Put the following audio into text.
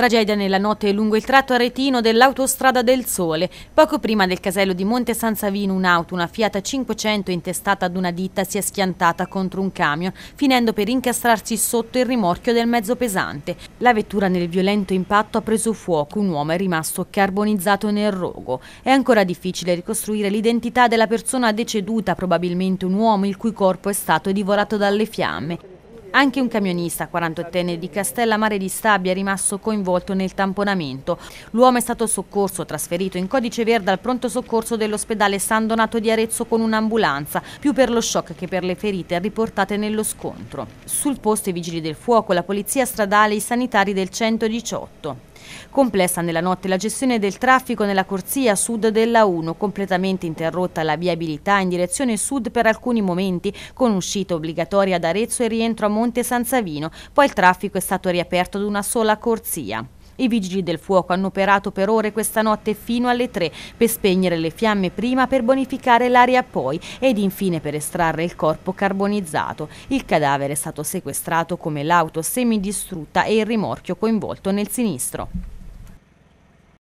Tragedia nella notte lungo il tratto aretino dell'autostrada del Sole. Poco prima del casello di Monte San Savino un'auto, una Fiat 500 intestata ad una ditta, si è schiantata contro un camion, finendo per incastrarsi sotto il rimorchio del mezzo pesante. La vettura nel violento impatto ha preso fuoco, un uomo è rimasto carbonizzato nel rogo. È ancora difficile ricostruire l'identità della persona deceduta, probabilmente un uomo il cui corpo è stato divorato dalle fiamme. Anche un camionista 48enne di Castellamare di Stabia è rimasto coinvolto nel tamponamento. L'uomo è stato soccorso, trasferito in codice verde al pronto soccorso dell'ospedale San Donato di Arezzo con un'ambulanza, più per lo shock che per le ferite riportate nello scontro. Sul posto i vigili del fuoco, la polizia stradale e i sanitari del 118. Complessa nella notte la gestione del traffico nella corsia sud della 1, completamente interrotta la viabilità in direzione sud per alcuni momenti, con uscita obbligatoria ad Arezzo e rientro a Monte San Savino, poi il traffico è stato riaperto ad una sola corsia. I vigili del fuoco hanno operato per ore questa notte fino alle 3 per spegnere le fiamme prima, per bonificare l'aria poi ed infine per estrarre il corpo carbonizzato. Il cadavere è stato sequestrato come l'auto semidistrutta e il rimorchio coinvolto nel sinistro.